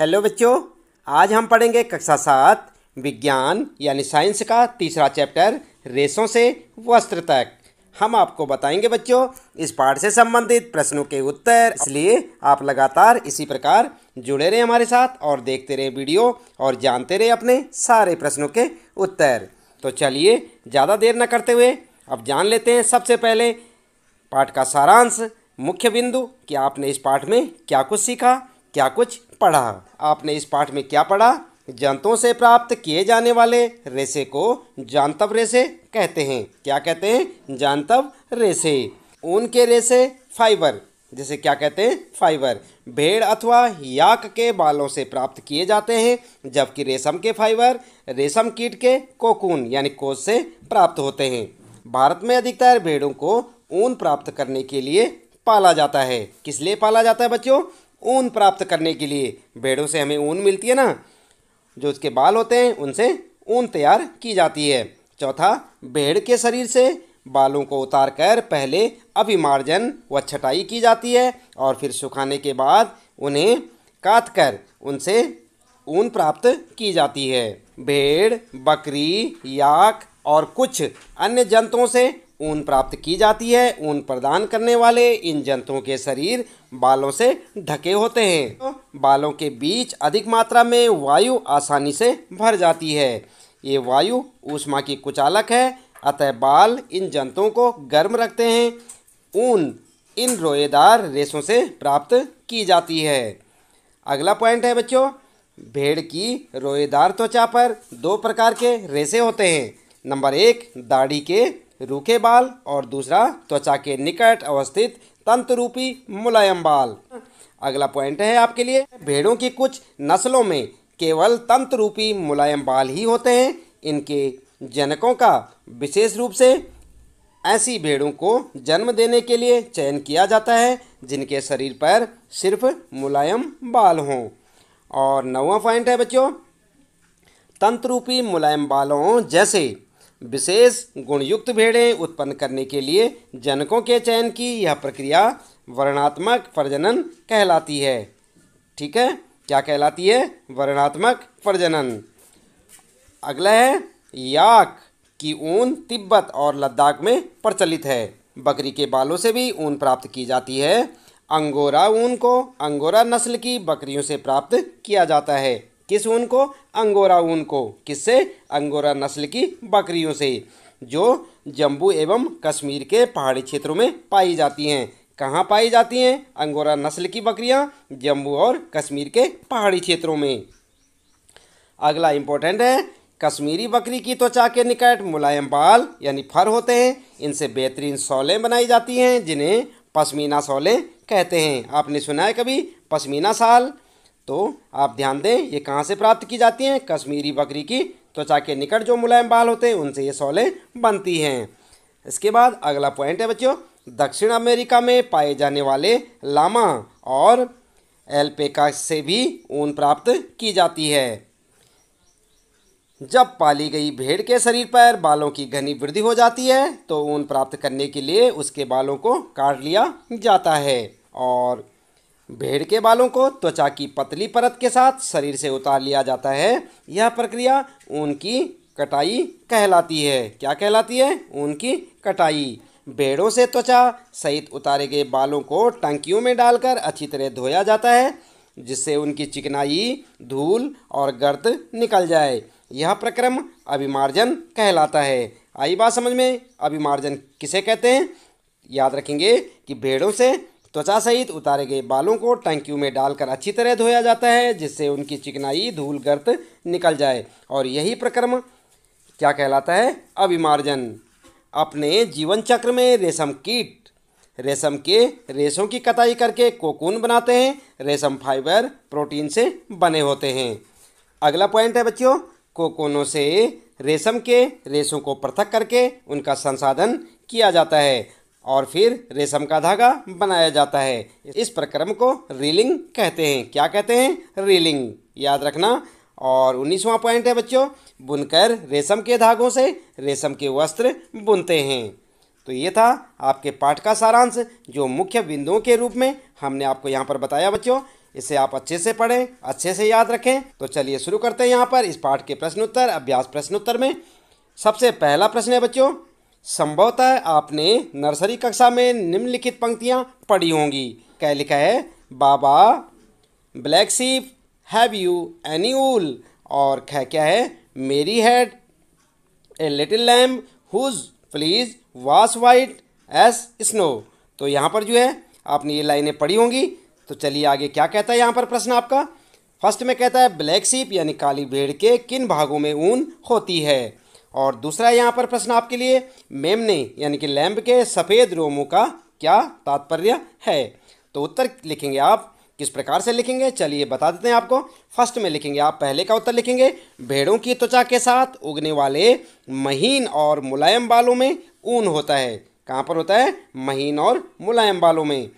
hello बच्चों आज हम पढ़ेंगे कक्षा सात विज्ञान यानी साइंस का तीसरा चैप्टर रेशों से वस्त्र तक हम आपको बताएंगे बच्चों इस पाठ से संबंधित प्रश्नों के उत्तर इसलिए आप लगातार इसी प्रकार जुड़े रहें हमारे साथ और देखते रहें वीडियो और जानते रहें अपने सारे प्रश्नों के उत्तर तो चलिए ज़्यादा देर न करते हुए अब जान लेते हैं सबसे पहले पाठ का सारांश मुख्य बिंदु कि आपने इस पाठ में क्या कुछ सीखा क्या कुछ पढ़ा आपने इस पाठ में क्या पढ़ा जंतुओं से प्राप्त किए जाने वाले रेसे को जानतव रेसे कहते हैं क्या कहते हैं जानतव रेसे ऊन के रेसे फाइबर जिसे क्या कहते हैं फाइबर भेड़ अथवा याक के बालों से प्राप्त किए जाते हैं जबकि रेशम के फाइबर रेशम कीट के कोकून यानी कोस से प्राप्त होते हैं भारत में अधिकतर भेड़ों को ऊन प्राप्त करने के लिए पाला जाता है किस लिए पाला जाता है बच्चों ऊन प्राप्त करने के लिए भेड़ों से हमें ऊन मिलती है ना जो उसके बाल होते हैं उनसे ऊन तैयार की जाती है चौथा भेड़ के शरीर से बालों को उतार कर पहले अभिमार्जन व छटाई की जाती है और फिर सुखाने के बाद उन्हें काट कर उनसे ऊन प्राप्त की जाती है भेड़ बकरी याक और कुछ अन्य जंतुओं से ऊन प्राप्त की जाती है ऊन प्रदान करने वाले इन जंतुओं के शरीर बालों से ढके होते हैं तो बालों के बीच अधिक मात्रा में वायु आसानी से भर जाती है ये वायु ऊष्मा की कुचालक है अतः बाल इन जंतुओं को गर्म रखते हैं ऊन इन रोएदार रेशों से प्राप्त की जाती है अगला पॉइंट है बच्चों भेड़ की रोएदार त्वचा पर दो प्रकार के रेशे होते हैं नंबर एक दाढ़ी के रूखे बाल और दूसरा त्वचा के निकट अवस्थित रूपी मुलायम बाल अगला पॉइंट है आपके लिए भेड़ों की कुछ नस्लों में केवल रूपी मुलायम बाल ही होते हैं इनके जनकों का विशेष रूप से ऐसी भेड़ों को जन्म देने के लिए चयन किया जाता है जिनके शरीर पर सिर्फ मुलायम बाल हों और नौवा पॉइंट है बच्चों रूपी मुलायम बालों जैसे विशेष गुणयुक्त भेड़ें उत्पन्न करने के लिए जनकों के चयन की यह प्रक्रिया वर्णात्मक प्रजनन कहलाती है ठीक है क्या कहलाती है वर्णात्मक प्रजनन अगला है याक की ऊन तिब्बत और लद्दाख में प्रचलित है बकरी के बालों से भी ऊन प्राप्त की जाती है अंगोरा ऊन को अंगोरा नस्ल की बकरियों से प्राप्त किया जाता है किस ऊन को अंगोरा ऊन को किससे अंगोरा नस्ल की बकरियों से जो जम्मू एवं कश्मीर के पहाड़ी क्षेत्रों में पाई जाती हैं कहाँ पाई जाती हैं अंगोरा नस्ल की बकरियाँ जम्मू और कश्मीर के पहाड़ी क्षेत्रों में अगला इम्पोर्टेंट है कश्मीरी बकरी की त्वचा के निकट मुलायम बाल यानी फर होते हैं इनसे बेहतरीन सोलें बनाई जाती हैं जिन्हें पश्मीना सोलें कहते हैं आपने सुना है कभी पश्मीना साल तो आप ध्यान दें ये कहाँ से प्राप्त की जाती हैं कश्मीरी बकरी की त्वचा के निकट जो मुलायम बाल होते हैं उनसे ये सौले बनती हैं इसके बाद अगला पॉइंट है बच्चों दक्षिण अमेरिका में पाए जाने वाले लामा और एल्पेका से भी ऊन प्राप्त की जाती है जब पाली गई भेड़ के शरीर पर बालों की घनी वृद्धि हो जाती है तो ऊन प्राप्त करने के लिए उसके बालों को काट लिया जाता है और भेड़ के बालों को त्वचा की पतली परत के साथ शरीर से उतार लिया जाता है यह प्रक्रिया ऊन की कटाई कहलाती है क्या कहलाती है ऊन की कटाई भेड़ों से त्वचा सहित उतारे गए बालों को टंकियों में डालकर अच्छी तरह धोया जाता है जिससे उनकी चिकनाई धूल और गर्द निकल जाए यह प्रक्रम अभिमार्जन कहलाता है आई बात समझ में अभिमार्जन किसे कहते हैं याद रखेंगे कि भेड़ों से त्वचा सहित उतारे गए बालों को टंकियों में डालकर अच्छी तरह धोया जाता है जिससे उनकी चिकनाई धूल गर्त निकल जाए और यही प्रक्रम क्या कहलाता है अभिमार्जन अपने जीवन चक्र में रेशम कीट रेशम के रेशों की कटाई करके कोकून बनाते हैं रेशम फाइबर प्रोटीन से बने होते हैं अगला पॉइंट है बच्चों कोकोनों से रेशम के रेशों को पृथक करके उनका संसाधन किया जाता है और फिर रेशम का धागा बनाया जाता है इस प्रक्रम को रीलिंग कहते हैं क्या कहते हैं रीलिंग याद रखना और उन्नीसवां पॉइंट है बच्चों बुनकर रेशम के धागों से रेशम के वस्त्र बुनते हैं तो ये था आपके पाठ का सारांश जो मुख्य बिंदुओं के रूप में हमने आपको यहाँ पर बताया बच्चों इसे आप अच्छे से पढ़ें अच्छे से याद रखें तो चलिए शुरू करते हैं यहाँ पर इस पाठ के प्रश्नोत्तर अभ्यास प्रश्नोत्तर में सबसे पहला प्रश्न है बच्चों संभवतः आपने नर्सरी कक्षा में निम्नलिखित पंक्तियाँ पढ़ी होंगी क्या लिखा है baa baa black sheep have you any wool और क्या क्या है Mary had a little lamb whose fleece was white as snow तो यहाँ पर जो है आपने ये लाइनें पढ़ी होंगी तो चलिए आगे क्या कहता है यहाँ पर प्रश्न आपका फर्स्ट में कहता है ब्लैक सीप यानी काली भेड़ के किन भागों में ऊन होती है और दूसरा यहाँ पर प्रश्न आपके लिए मेमने यानी कि लैम्ब के सफ़ेद रोमों का क्या तात्पर्य है तो उत्तर लिखेंगे आप किस प्रकार से लिखेंगे चलिए बता देते हैं आपको फर्स्ट में लिखेंगे आप पहले का उत्तर लिखेंगे भेड़ों की त्वचा के साथ उगने वाले महीन और मुलायम बालों में ऊन होता है कहाँ पर होता है महीन और मुलायम बालों में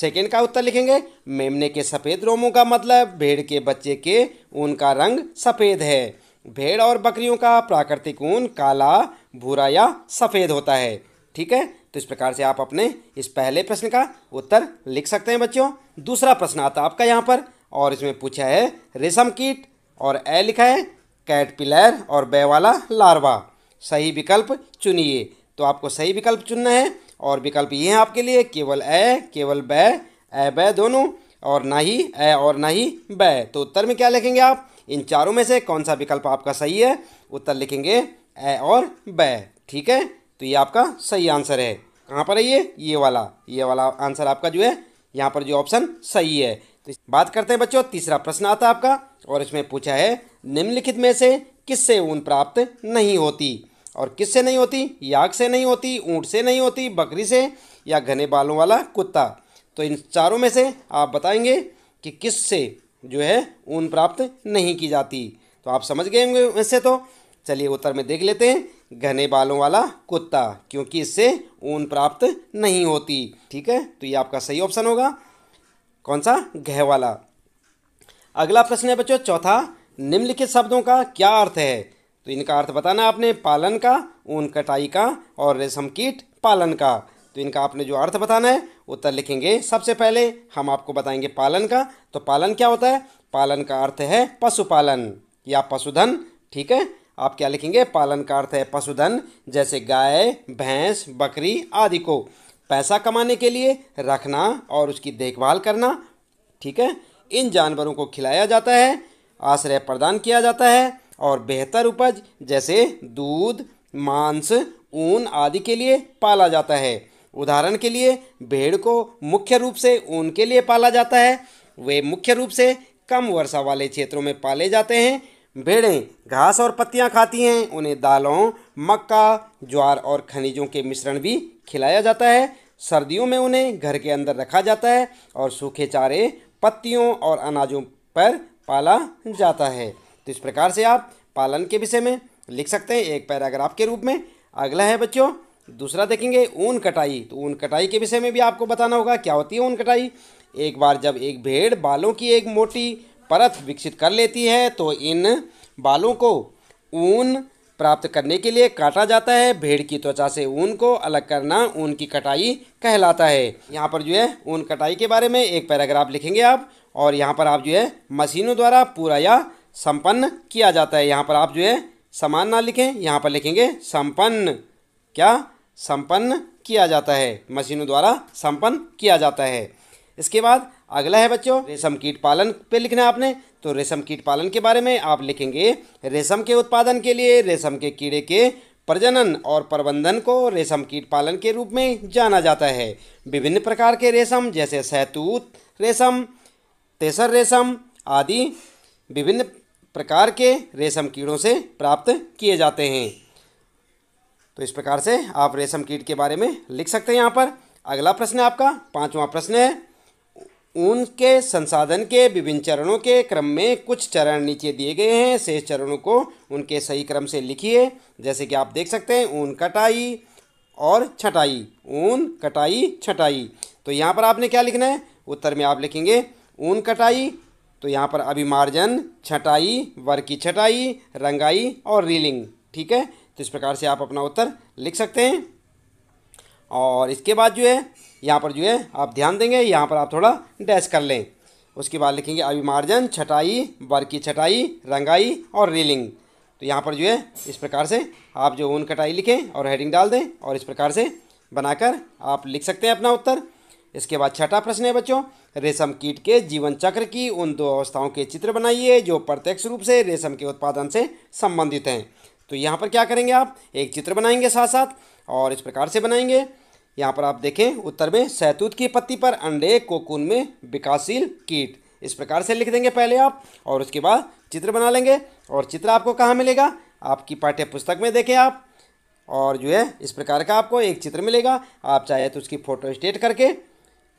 सेकेंड का उत्तर लिखेंगे मेमने के सफ़ेद रोमों का मतलब भेड़ के बच्चे के ऊन का रंग सफ़ेद है भेड़ और बकरियों का प्राकृतिक ऊन काला भूरा या सफ़ेद होता है ठीक है तो इस प्रकार से आप अपने इस पहले प्रश्न का उत्तर लिख सकते हैं बच्चों दूसरा प्रश्न आता आपका यहाँ पर और इसमें पूछा है रेशम कीट और ए लिखा है कैट पिलर और बे वाला लार्वा सही विकल्प चुनिए तो आपको सही विकल्प चुनना है और विकल्प ये हैं आपके लिए केवल ए केवल बै ए बे दोनों और ना ही ए और ना ही बे तो उत्तर में क्या लिखेंगे आप इन चारों में से कौन सा विकल्प आपका सही है उत्तर लिखेंगे ए और ब ठीक है तो ये आपका सही आंसर है कहाँ पर है ये ये वाला ये वाला आंसर आपका जो है यहाँ पर जो ऑप्शन सही है तो बात करते हैं बच्चों तीसरा प्रश्न आता है आपका और इसमें पूछा है निम्नलिखित में से किससे ऊन प्राप्त नहीं होती और किससे नहीं होती याग से नहीं होती ऊँट से नहीं होती बकरी से या घने बालों वाला कुत्ता तो इन चारों में से आप बताएंगे कि किससे जो है ऊन प्राप्त नहीं की जाती तो आप समझ गए होंगे वैसे तो चलिए उत्तर में देख लेते हैं घने बालों वाला कुत्ता क्योंकि इससे ऊन प्राप्त नहीं होती ठीक है तो ये आपका सही ऑप्शन होगा कौन सा घह वाला अगला प्रश्न है बच्चों चौथा निम्नलिखित शब्दों का क्या अर्थ है तो इनका अर्थ बताना आपने पालन का ऊन कटाई का और रेशम कीट पालन का तो इनका आपने जो अर्थ बताना है उत्तर लिखेंगे सबसे पहले हम आपको बताएंगे पालन का तो पालन क्या होता है पालन का अर्थ है पशुपालन या पशुधन ठीक है आप क्या लिखेंगे पालन का अर्थ है पशुधन जैसे गाय भैंस बकरी आदि को पैसा कमाने के लिए रखना और उसकी देखभाल करना ठीक है इन जानवरों को खिलाया जाता है आश्रय प्रदान किया जाता है और बेहतर उपज जैसे दूध मांस ऊन आदि के लिए पाला जाता है उदाहरण के लिए भेड़ को मुख्य रूप से ऊन के लिए पाला जाता है वे मुख्य रूप से कम वर्षा वाले क्षेत्रों में पाले जाते हैं भेड़ें घास और पत्तियां खाती हैं उन्हें दालों मक्का ज्वार और खनिजों के मिश्रण भी खिलाया जाता है सर्दियों में उन्हें घर के अंदर रखा जाता है और सूखे चारे पत्तियों और अनाजों पर पाला जाता है तो इस प्रकार से आप पालन के विषय में लिख सकते हैं एक पैराग्राफ के रूप में अगला है बच्चों दूसरा देखेंगे ऊन कटाई तो ऊन कटाई के विषय में भी आपको बताना होगा क्या होती है ऊन कटाई एक बार जब एक भेड़ बालों की एक मोटी परत विकसित कर लेती है तो इन बालों को ऊन प्राप्त करने के लिए काटा जाता है भेड़ की त्वचा से ऊन को अलग करना ऊन की कटाई कहलाता है यहाँ पर जो है ऊन कटाई के बारे में एक पैराग्राफ लिखेंगे आप और यहाँ पर आप जो है मशीनों द्वारा पूरा या संपन्न किया जाता है यहाँ पर आप जो है समान ना लिखें यहाँ पर लिखेंगे संपन्न क्या संपन्न किया जाता है मशीनों द्वारा संपन्न किया जाता है इसके बाद अगला है बच्चों रेशम कीट पालन पे लिखना है आपने तो रेशम कीट पालन के बारे में आप लिखेंगे रेशम के उत्पादन के लिए रेशम के कीड़े के प्रजनन और प्रबंधन को रेशम कीट पालन के रूप में जाना जाता है विभिन्न प्रकार के रेशम जैसे सहतूत रेशम तेसर रेशम आदि विभिन्न प्रकार के रेशम कीड़ों से प्राप्त किए जाते हैं तो इस प्रकार से आप रेशम कीट के बारे में लिख सकते हैं यहाँ पर अगला प्रश्न है आपका पांचवा प्रश्न है ऊन के संसाधन के विभिन्न चरणों के क्रम में कुछ चरण नीचे दिए गए हैं शेष चरणों को उनके सही क्रम से लिखिए जैसे कि आप देख सकते हैं ऊन कटाई और छटाई ऊन कटाई छटाई तो यहाँ पर आपने क्या लिखना है उत्तर में आप लिखेंगे ऊन कटाई तो यहाँ पर अभिमार्जन छटाई वर की छटाई रंगाई और रीलिंग ठीक है तो इस प्रकार से आप अपना उत्तर लिख सकते हैं और इसके बाद जो है यहाँ पर जो है आप ध्यान देंगे यहाँ पर आप थोड़ा डैश कर लें उसके बाद लिखेंगे अभिमार्जन छटाई वर्ग की छटाई रंगाई और रीलिंग तो यहाँ पर जो है इस प्रकार से आप जो ऊन कटाई लिखें और हेडिंग डाल दें और इस प्रकार से बनाकर आप लिख सकते हैं अपना उत्तर इसके बाद छठा प्रश्न है बच्चों रेशम कीट के जीवन चक्र की उन दो अवस्थाओं के चित्र बनाइए जो प्रत्यक्ष रूप से रेशम के उत्पादन से संबंधित हैं तो यहाँ पर क्या करेंगे आप एक चित्र बनाएंगे साथ साथ और इस प्रकार से बनाएंगे यहाँ पर आप देखें उत्तर में सैतूत की पत्ती पर अंडे कोकून में विकासशील कीट इस प्रकार से लिख देंगे पहले आप और उसके बाद चित्र बना लेंगे और चित्र आपको कहाँ मिलेगा आपकी पाठ्य पुस्तक में देखें आप और जो है इस प्रकार का आपको एक चित्र मिलेगा आप चाहे तो उसकी फ़ोटो स्टेट करके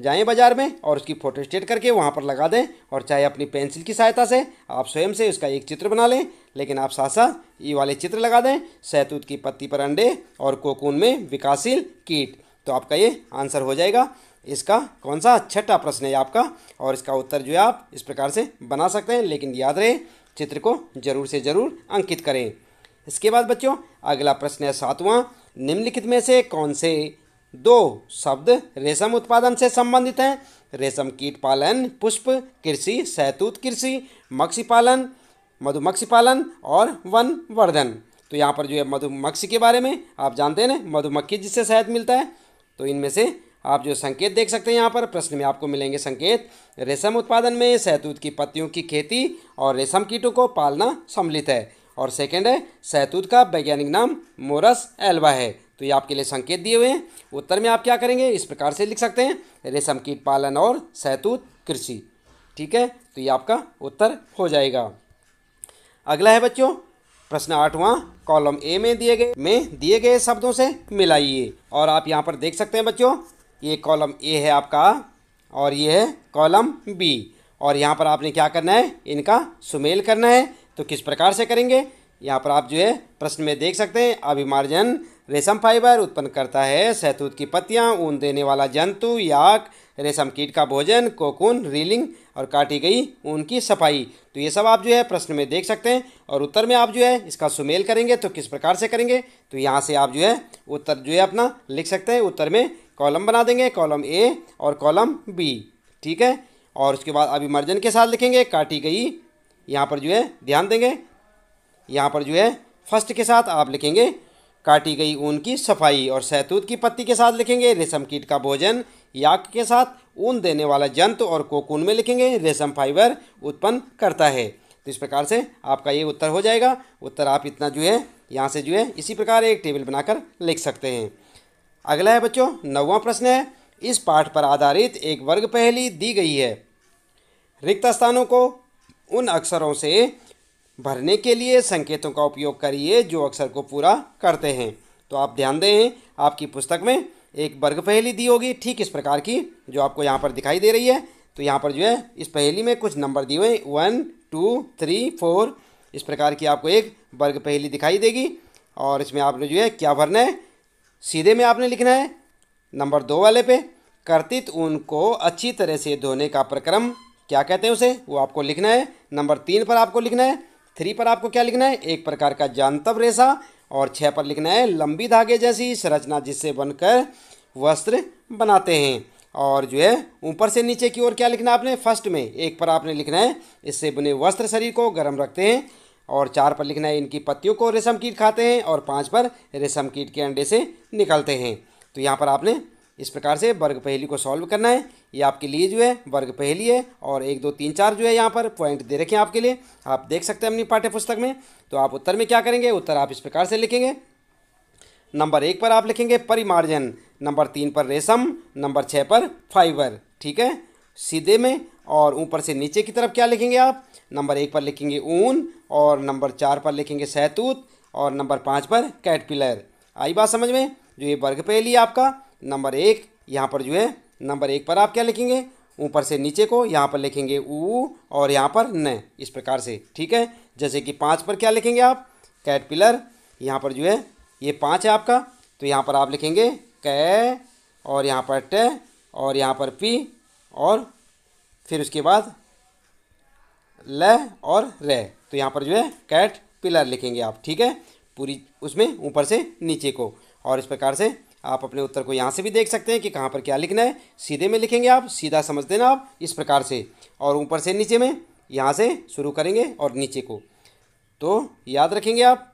जाएं बाज़ार में और उसकी फोटोस्टेट करके वहाँ पर लगा दें और चाहे अपनी पेंसिल की सहायता से आप स्वयं से उसका एक चित्र बना लें लेकिन आप साथ साथ ये वाले चित्र लगा दें सैतूत की पत्ती पर अंडे और कोकून में विकासशील कीट तो आपका ये आंसर हो जाएगा इसका कौन सा छठा प्रश्न है आपका और इसका उत्तर जो है आप इस प्रकार से बना सकते हैं लेकिन याद रहे चित्र को जरूर से जरूर अंकित करें इसके बाद बच्चों अगला प्रश्न है सातवां निम्नलिखित में से कौन से दो शब्द रेशम उत्पादन से संबंधित हैं रेशम कीट पालन पुष्प कृषि सहतूत कृषि मक्षी पालन मधुमक्षी पालन और वन वर्धन तो यहाँ पर जो है मधुमक्खी के बारे में आप जानते हैं ना मधुमक्खी जिससे शहद मिलता है तो इनमें से आप जो संकेत देख सकते हैं यहाँ पर प्रश्न में आपको मिलेंगे संकेत रेशम उत्पादन में सहतूत की पत्तियों की खेती और रेशम कीटों को पालना सम्मिलित है और सेकंड है सहतूत का वैज्ञानिक नाम मोरस एल्वा है तो ये आपके लिए संकेत दिए हुए हैं उत्तर में आप क्या करेंगे इस प्रकार से लिख सकते हैं रेशम कीट पालन और सैतूत कृषि ठीक है तो ये आपका उत्तर हो जाएगा अगला है बच्चों प्रश्न आठवां कॉलम ए में दिए गए में दिए गए शब्दों से मिलाइए और आप यहाँ पर देख सकते हैं बच्चों ये कॉलम ए है आपका और ये है कॉलम बी और यहाँ पर आपने क्या करना है इनका सुमेल करना है तो किस प्रकार से करेंगे यहाँ पर आप जो है प्रश्न में देख सकते हैं अभिमार्जन रेशम फाइबर उत्पन्न करता है सहतूत की पत्तियाँ ऊन देने वाला जंतु याक रेशम कीट का भोजन कोकून रीलिंग और काटी गई ऊन की सफाई तो ये सब आप जो है प्रश्न में देख सकते हैं और उत्तर में आप जो है इसका सुमेल करेंगे तो किस प्रकार से करेंगे तो यहाँ से आप जो है उत्तर जो है अपना लिख सकते हैं उत्तर में कॉलम बना देंगे कॉलम ए और कॉलम बी ठीक है और उसके बाद अभी मर्जन के साथ लिखेंगे काटी गई यहाँ पर जो है ध्यान देंगे यहाँ पर जो है फर्स्ट के साथ आप लिखेंगे काटी गई ऊन की सफाई और सहतूत की पत्ती के साथ लिखेंगे रेशम कीट का भोजन याक के साथ ऊन देने वाला जंतु और कोकून में लिखेंगे रेशम फाइबर उत्पन्न करता है तो इस प्रकार से आपका ये उत्तर हो जाएगा उत्तर आप इतना जो है यहाँ से जो है इसी प्रकार एक टेबल बनाकर लिख सकते हैं अगला है बच्चों नौवा प्रश्न है इस पाठ पर आधारित एक वर्ग पहली दी गई है रिक्त स्थानों को उन अक्षरों से भरने के लिए संकेतों का उपयोग करिए जो अक्षर को पूरा करते हैं तो आप ध्यान दें आपकी पुस्तक में एक वर्ग पहेली दी होगी ठीक इस प्रकार की जो आपको यहाँ पर दिखाई दे रही है तो यहाँ पर जो है इस पहेली में कुछ नंबर दिए हुए वन टू थ्री फोर इस प्रकार की आपको एक वर्ग पहेली दिखाई देगी और इसमें आपने जो है क्या भरना है सीधे में आपने लिखना है नंबर दो वाले पे कर्तित ऊन को अच्छी तरह से धोने का प्रक्रम क्या कहते हैं उसे वो आपको लिखना है नंबर तीन पर आपको लिखना है थ्री पर आपको क्या लिखना है एक प्रकार का जानतव रेशा और छः पर लिखना है लंबी धागे जैसी संरचना जिससे बनकर वस्त्र बनाते हैं और जो है ऊपर से नीचे की ओर क्या लिखना है आपने फर्स्ट में एक पर आपने लिखना है इससे बने वस्त्र शरीर को गर्म रखते हैं और चार पर लिखना है इनकी पत्तियों को रेशम कीट खाते हैं और पाँच पर रेशम कीट के अंडे से निकलते हैं तो यहाँ पर आपने इस प्रकार से वर्ग पहेली को सॉल्व करना है ये आपके लिए जो है वर्ग पहेली है और एक दो तीन चार जो है यहाँ पर पॉइंट दे रखे हैं आपके लिए आप देख सकते हैं अपनी पाठ्य पुस्तक में तो आप उत्तर में क्या करेंगे उत्तर आप इस प्रकार से लिखेंगे नंबर एक पर आप लिखेंगे परिमार्जन नंबर तीन पर रेशम नंबर छः पर फाइबर ठीक है सीधे में और ऊपर से नीचे की तरफ क्या लिखेंगे आप नंबर एक पर लिखेंगे ऊन और नंबर चार पर लिखेंगे सैतूत और नंबर पाँच पर कैटपिलर आई बात समझ में जो ये वर्ग पहली आपका नंबर एक यहाँ पर जो है नंबर एक पर आप क्या लिखेंगे ऊपर से नीचे को यहाँ पर लिखेंगे ऊ और यहाँ पर न इस प्रकार से ठीक है जैसे कि पाँच पर क्या लिखेंगे आप कैट पिलर यहाँ पर जो है ये पाँच है आपका तो यहाँ पर आप लिखेंगे कै और यहाँ पर ट और यहाँ पर पी और फिर उसके बाद ल और र तो यहाँ पर जो है कैट पिलर लिखेंगे आप ठीक है पूरी उसमें ऊपर से नीचे को और इस प्रकार से आप अपने उत्तर को यहाँ से भी देख सकते हैं कि कहाँ पर क्या लिखना है सीधे में लिखेंगे आप सीधा समझ देना आप इस प्रकार से और ऊपर से नीचे में यहाँ से शुरू करेंगे और नीचे को तो याद रखेंगे आप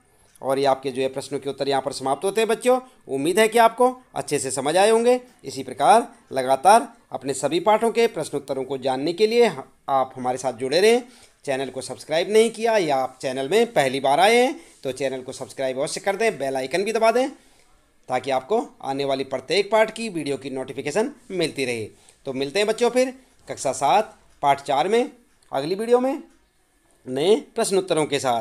और ये आपके जो है प्रश्नों के उत्तर यहाँ पर समाप्त होते हैं बच्चों उम्मीद है कि आपको अच्छे से समझ आए होंगे इसी प्रकार लगातार अपने सभी पाठों के प्रश्नोत्तरों को जानने के लिए आप हमारे साथ जुड़े रहें चैनल को सब्सक्राइब नहीं किया या आप चैनल में पहली बार आए हैं तो चैनल को सब्सक्राइब अवश्य कर दें बेल आइकन भी दबा दें ताकि आपको आने वाली प्रत्येक पार्ट की वीडियो की नोटिफिकेशन मिलती रहे तो मिलते हैं बच्चों फिर कक्षा सात पार्ट चार में अगली वीडियो में नए प्रश्नोत्तरों के साथ